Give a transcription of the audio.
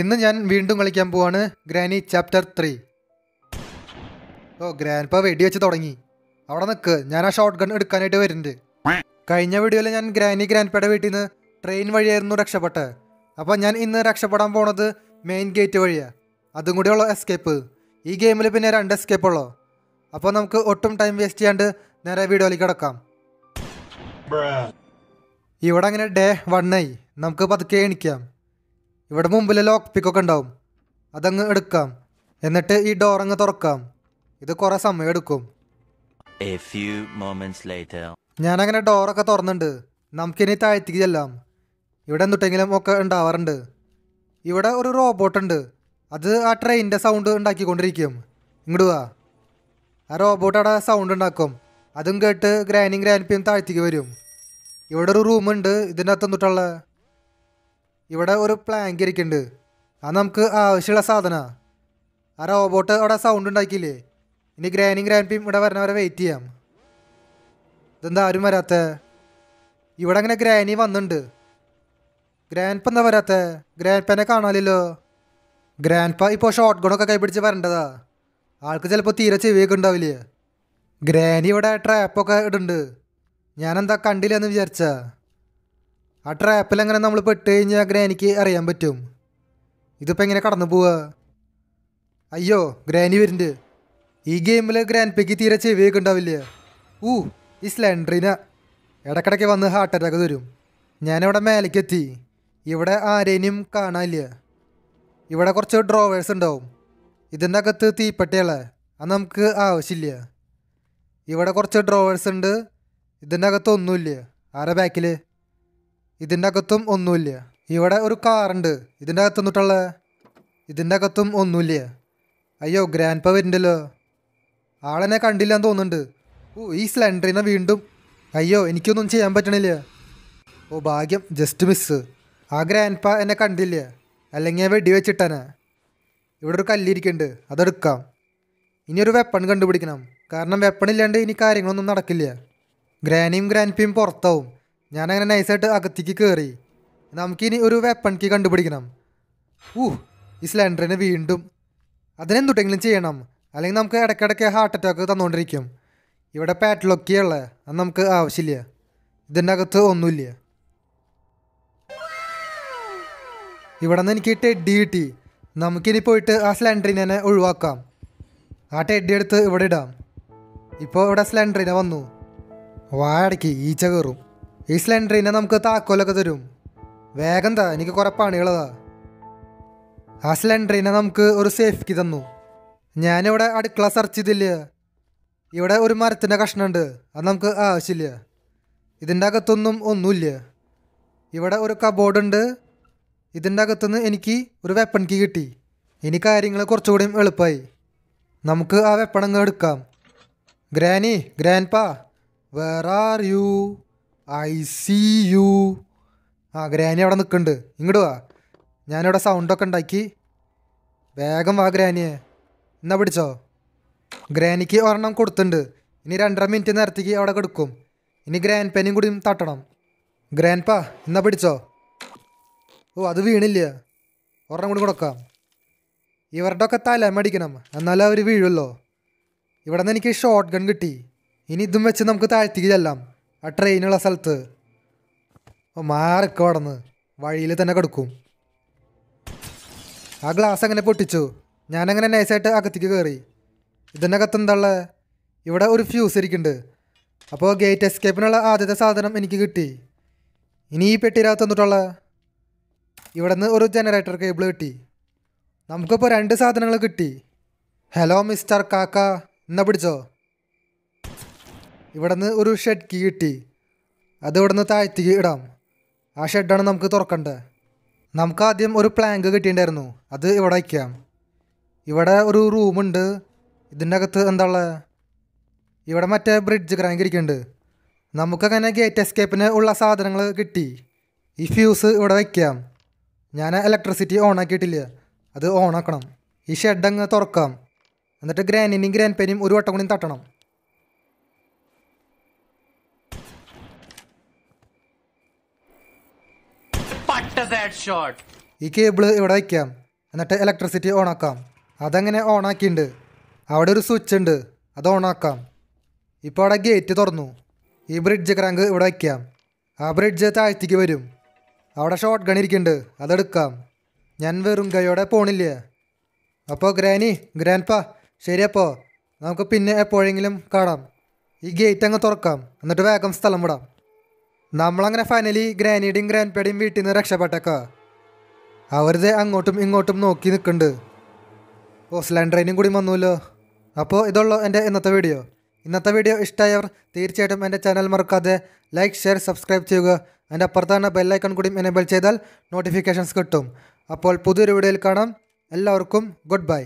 ഇന്ന് ഞാൻ വീണ്ടും കളിക്കാൻ പോവാണ് Granny chapter three oh grandpa വെടിവെച്ച് തുടങ്ങി അവിടെ നിൽക്ക് ഞാൻ ആ ഷോർട്ട് ഗൺ എടുക്കാനായിട്ട് വരുന്നുണ്ട് കഴിഞ്ഞ വീഡിയോയിൽ ഞാൻ ഗ്രാനി ഗ്രാൻഡ്പയുടെ വീട്ടിൽ നിന്ന് ട്രെയിൻ വഴിയായിരുന്നു രക്ഷപ്പെട്ടത് അപ്പോൾ ഞാൻ ഇന്ന് രക്ഷപ്പെടാൻ പോണത് മെയിൻ ഗേറ്റ് വഴിയാണ് അതും കൂടിയുള്ള എസ്കേപ്പ് ഈ ഗെയിമിൽ പിന്നെ രണ്ട് എസ്കേപ്പ് ഉള്ളോ അപ്പോൾ നമുക്ക് ഒട്ടും ടൈം വേസ്റ്റ് ചെയ്യാണ്ട് നേരെ വീഡിയോയിലേക്ക് കിടക്കാം ഇവിടെ അങ്ങനെ ഡേ വണ്ണായി നമുക്ക് പതുക്കെ എണിക്കാം ഇവിടെ മുമ്പിൽ ലോക്ക് പിക്കൊക്കെ ഉണ്ടാവും അതങ്ങ് എടുക്കാം എന്നിട്ട് ഈ ഡോർ അങ്ങ് തുറക്കാം ഇത് കുറെ സമയം എടുക്കും ഞാൻ അങ്ങനെ ഡോറൊക്കെ തുറന്നുണ്ട് നമുക്കിനി താഴ്ത്തിക്ക് ചെല്ലാം ഇവിടെ എന്തുട്ടെങ്കിലും ഒക്കെ ഉണ്ടാവാറുണ്ട് ഇവിടെ ഒരു റോബോട്ട് ഉണ്ട് അത് ആ ട്രെയിനിൻ്റെ സൗണ്ട് ഉണ്ടാക്കിക്കൊണ്ടിരിക്കും ഇങ്ങോട്ട് വാ ആ റോബോട്ട് അവിടെ സൗണ്ട് ഉണ്ടാക്കും അതും കേട്ട് ഗ്രാനിയും ഗ്രാൻപ്പിയും താഴ്ത്തിക്ക് വരും ഇവിടെ ഒരു റൂമുണ്ട് ഇതിനകത്ത് എന്നിട്ടുള്ള ഇവിടെ ഒരു പ്ലാങ്ക് ഇരിക്കുന്നുണ്ട് അത് നമുക്ക് ആവശ്യമുള്ള സാധന ആ റോബോട്ട് അവിടെ സൗണ്ട് ഉണ്ടാക്കിയില്ലേ ഇനി ഗ്രാനിങ് ഗ്രാൻപിയും ഇവിടെ വരണവരെ വെയിറ്റ് ചെയ്യാം ഇതെന്താ ആരും വരാത്ത ഇവിടെ അങ്ങനെ ഗ്രാനി വന്നിട്ടുണ്ട് ഗ്രാൻപ എന്താ വരാത്ത ഗ്രാൻപനെ കാണാനില്ലല്ലോ ഗ്രാൻപ ഇപ്പോൾ ഷോർട്ട് ഗുണൊക്കെ കൈപിടിച്ച് വരേണ്ടതാ ആൾക്ക് ചിലപ്പോൾ തീരെ ചെവിയൊക്കെ ഉണ്ടാവില്ലേ ഗ്രാനി ഇവിടെ ട്രാപ്പൊക്കെ ഇടുന്നുണ്ട് ഞാനെന്താ കണ്ടില്ല എന്ന് വിചാരിച്ചാ ആ ട്രാപ്പിൽ അങ്ങനെ നമ്മൾ പെട്ട് കഴിഞ്ഞാൽ ഗ്രാനിക്ക് അറിയാൻ പറ്റും ഇതിപ്പോൾ എങ്ങനെ കടന്നു പോവുക അയ്യോ ഗ്രാനി വരുന്നുണ്ട് ഈ ഗെയിമിൽ ഗ്രാൻഡ് തീരെ ചെവിയൊക്കെ ഉണ്ടാവില്ല ഊ ഈ സ്ലൻഡറിന ഇടക്കിടയ്ക്ക് വന്ന് ഹാർട്ട് അറ്റാക്ക് തരും ഞാനിവിടെ മേലേക്കെത്തി ഇവിടെ ആരേനും കാണാനില്ല ഇവിടെ കുറച്ച് ഡ്രോവേഴ്സ് ഉണ്ടാവും ഇതിൻ്റെ അകത്ത് തീപ്പെട്ടികളെ അത് നമുക്ക് ആവശ്യമില്ല ഇവിടെ കുറച്ച് ഡ്രോവേഴ്സ് ഉണ്ട് ഇതിൻ്റെ അകത്തൊന്നുമില്ല ആരാ ബാക്കിൽ ഇതിൻ്റെ അകത്തും ഒന്നുമില്ല ഇവിടെ ഒരു കാറുണ്ട് ഇതിൻ്റെ അകത്ത് നിന്നിട്ടുള്ള ഇതിൻ്റെ അകത്തും ഒന്നുമില്ല അയ്യോ ഗ്രാൻഡ് പ വരുന്നുണ്ടല്ലോ ആളെന്നെ കണ്ടില്ല എന്ന് തോന്നുന്നുണ്ട് ഓ ഈ സ്ലണ്ടറിനെ വീണ്ടും അയ്യോ എനിക്കൊന്നും ചെയ്യാൻ പറ്റണില്ല ഓ ഭാഗ്യം ജസ്റ്റ് മിസ് ആ ഗ്രാൻഡ് പ എന്നെ കണ്ടില്ല അല്ലെങ്കിൽ ഞാൻ വെടി വെച്ചിട്ടനെ ഇവിടെ ഒരു കല്ലിരിക്കുന്നുണ്ട് അതെടുക്കാം ഇനി ഒരു വെപ്പൺ കണ്ടുപിടിക്കണം കാരണം വെപ്പൺ ഇല്ലാണ്ട് ഇനി കാര്യങ്ങളൊന്നും നടക്കില്ല ഗ്രാനിയും ഗ്രാൻഡ്പിയും പുറത്താവും ഞാനങ്ങനെ നൈസായിട്ട് അകത്തേക്ക് കയറി നമുക്കിനി ഒരു വെപ്പൺ കീ കണ്ടുപിടിക്കണം ഊ ഈ സിലിണ്ടറിന് വീണ്ടും അതിനെന്തുട്ടെങ്കിലും ചെയ്യണം അല്ലെങ്കിൽ നമുക്ക് ഇടയ്ക്കിടയ്ക്ക് ഹാർട്ട് അറ്റാക്ക് തന്നുകൊണ്ടിരിക്കും ഇവിടെ പാറ്റ്ലൊക്കെയുള്ള അത് നമുക്ക് ആവശ്യമില്ല ഇതിൻ്റെ അകത്ത് ഒന്നുമില്ല ഇവിടെ നിന്ന് എനിക്ക് ടെഡി കിട്ടി നമുക്കിനി പോയിട്ട് ആ സിലിണ്ടറിനെ തന്നെ ഒഴിവാക്കാം ആ ടെഡി എടുത്ത് ഇവിടെ ഇടാം ഇപ്പോൾ ഇവിടെ സിലിണ്ടറിനെ വന്നു വാടക്ക് ഈച്ച കയറും ഈ ഇന്നെ നമുക്ക് താക്കോലൊക്കെ തരും വേഗം താ എനിക്ക് കുറേ പണികളതാ ആ ഇന്നെ നമുക്ക് ഒരു സേഫ്റ്റിക്ക് തന്നു ഞാനിവിടെ അടുക്കള സെർച്ച് ചെയ്തില്ല ഇവിടെ ഒരു മരത്തിൻ്റെ കഷ്ണമുണ്ട് അത് നമുക്ക് ആവശ്യമില്ല ഇതിൻ്റെ അകത്തൊന്നും ഒന്നുമില്ല ഇവിടെ ഒരു കബോർഡുണ്ട് ഇതിൻ്റെ അകത്തുനിന്ന് എനിക്ക് ഒരു വെപ്പൺ കീ കിട്ടി ഇനി കാര്യങ്ങൾ കുറച്ചുകൂടി എളുപ്പമായി നമുക്ക് ആ വെപ്പൺ എടുക്കാം Granny grandpa where are you I see you ആ ഗ്രാനി അവിടെ നിൽക്കുന്നുണ്ട് ഇങ്ങോട്ട് വാ ഞാനിവിടെ സൗണ്ടൊക്കെ ഉണ്ടാക്കി വേഗം വാ ഗ്രാനിയെ എന്നാ പിടിച്ചോ ഗ്രാനിക്ക് ഒരെണ്ണം കൊടുത്തിട്ടുണ്ട് ഇനി രണ്ടര മിനിറ്റ് നേരത്തേക്ക് അവിടെ കൊടുക്കും ഇനി ഗ്രാൻഡ് പെനും കൂടി തട്ടണം ഗ്രാൻഡ് പാ എന്നാ പിടിച്ചോ ഓ അത് വീണില്ല ഒരെണ്ണം കൂടി കൊടുക്കാം ഇവരുടെ ഒക്കെ മടിക്കണം എന്നാലും അവർ വീഴുമല്ലോ ഇവിടെ നിന്ന് എനിക്ക് ഷോർട്ട് ഗൺ കിട്ടി ഇനി ഇതും വെച്ച് നമുക്ക് താഴ്ത്തിക്ക് ചെല്ലാം ആ ട്രെയിനുള്ള സ്ഥലത്ത് മാറിക്കോ കടന്ന് വഴിയിൽ തന്നെ കിടക്കും ആ ഗ്ലാസ് അങ്ങനെ പൊട്ടിച്ചു ഞാനങ്ങനെ നൈസായിട്ട് അകത്തേക്ക് കയറി ഇതിനകത്ത് എന്താള്ള ഇവിടെ ഒരു ഫ്യൂസ് ഇരിക്കുന്നുണ്ട് അപ്പോൾ ഗേറ്റ് എസ്കേപ്പിനുള്ള ആദ്യത്തെ സാധനം എനിക്ക് കിട്ടി ഇനി ഈ പെട്ടിരാത്ത് വന്നിട്ടുള്ള ഇവിടെ നിന്ന് ഒരു ജനറേറ്റർ കേബിൾ കിട്ടി നമുക്കിപ്പോൾ രണ്ട് സാധനങ്ങൾ കിട്ടി ഹലോ മിസ്റ്റർ കാക്ക എന്നാ പിടിച്ചോ ഇവിടുന്ന് ഒരു ഷെഡ് കീ കിട്ടി അത് ഇവിടുന്ന് താഴ്ത്തി ഇടാം ആ ഷെഡാണ് നമുക്ക് തുറക്കേണ്ടത് നമുക്ക് ആദ്യം ഒരു പ്ലാങ്ക് കിട്ടിയിട്ടുണ്ടായിരുന്നു അത് ഇവിടെ വയ്ക്കാം ഇവിടെ ഒരു റൂമുണ്ട് ഇതിൻ്റെ അകത്ത് എന്താ ഉള്ളത് ഇവിടെ മറ്റേ ബ്രിഡ്ജ് ക്രാങ്ക് ഇരിക്കുന്നുണ്ട് നമുക്കങ്ങനെ ഗേറ്റ് എസ്കേപ്പിന് ഉള്ള സാധനങ്ങൾ കിട്ടി ഈ ഫ്യൂസ് ഇവിടെ വയ്ക്കാം ഞാൻ ഇലക്ട്രിസിറ്റി ഓൺ ആക്കിയിട്ടില്ല അത് ഓൺ ആക്കണം ഈ ഷെഡ് അങ്ങ് തുറക്കാം എന്നിട്ട് ഗ്രാനിനെയും ഗ്രാൻഡ് പെനും ഒരു വട്ടം കൂടി തട്ടണം ഈ കേബിൾ ഇവിടെ വയ്ക്കാം എന്നിട്ട് ഇലക്ട്രിസിറ്റി ഓണാക്കാം അതങ്ങനെ ഓണാക്കിയിട്ടുണ്ട് അവിടെ ഒരു സ്വിച്ച് ഉണ്ട് അത് ഓണാക്കാം ഇപ്പോൾ അവിടെ ഗേറ്റ് തുറന്നു ഈ ബ്രിഡ്ജ് ക്രാങ്ക് ഇവിടെ വയ്ക്കാം ആ ബ്രിഡ്ജ് താഴ്ത്തിക്ക് വരും അവിടെ ഷോർട്ട് ഗൺ ഇരിക്കുന്നുണ്ട് അതെടുക്കാം ഞാൻ വെറും കൈയോടെ പോണില്ല അപ്പോൾ ഗ്രാനി ഗ്രാൻപാ ശരിയപ്പോൾ നമുക്ക് പിന്നെ എപ്പോഴെങ്കിലും കാണാം ഈ ഗേറ്റ് അങ്ങ് തുറക്കാം എന്നിട്ട് വേഗം സ്ഥലം വിടാം നമ്മളങ്ങനെ ഫൈനലി ഗ്രാനീഡിയും ഗ്രാൻഡ് പേടിയും വീട്ടിൽ നിന്ന് രക്ഷപ്പെട്ടക്ക അവരത് അങ്ങോട്ടും ഇങ്ങോട്ടും നോക്കി നിൽക്കുന്നുണ്ട് ഓസ്ലാൻഡ് ട്രെയിനും കൂടി വന്നുല്ലോ അപ്പോൾ ഇതുള്ളൂ എൻ്റെ ഇന്നത്തെ വീഡിയോ ഇന്നത്തെ വീഡിയോ ഇഷ്ടമായവർ തീർച്ചയായിട്ടും എൻ്റെ ചാനൽ മറക്കാതെ ലൈക്ക് ഷെയർ സബ്സ്ക്രൈബ് ചെയ്യുക എൻ്റെ അപ്പുറത്താണ് ബെല്ലൈക്കൺ കൂടി എനേബിൾ ചെയ്താൽ നോട്ടിഫിക്കേഷൻസ് കിട്ടും അപ്പോൾ പുതിയൊരു വീഡിയോയിൽ കാണാം എല്ലാവർക്കും ഗുഡ് ബൈ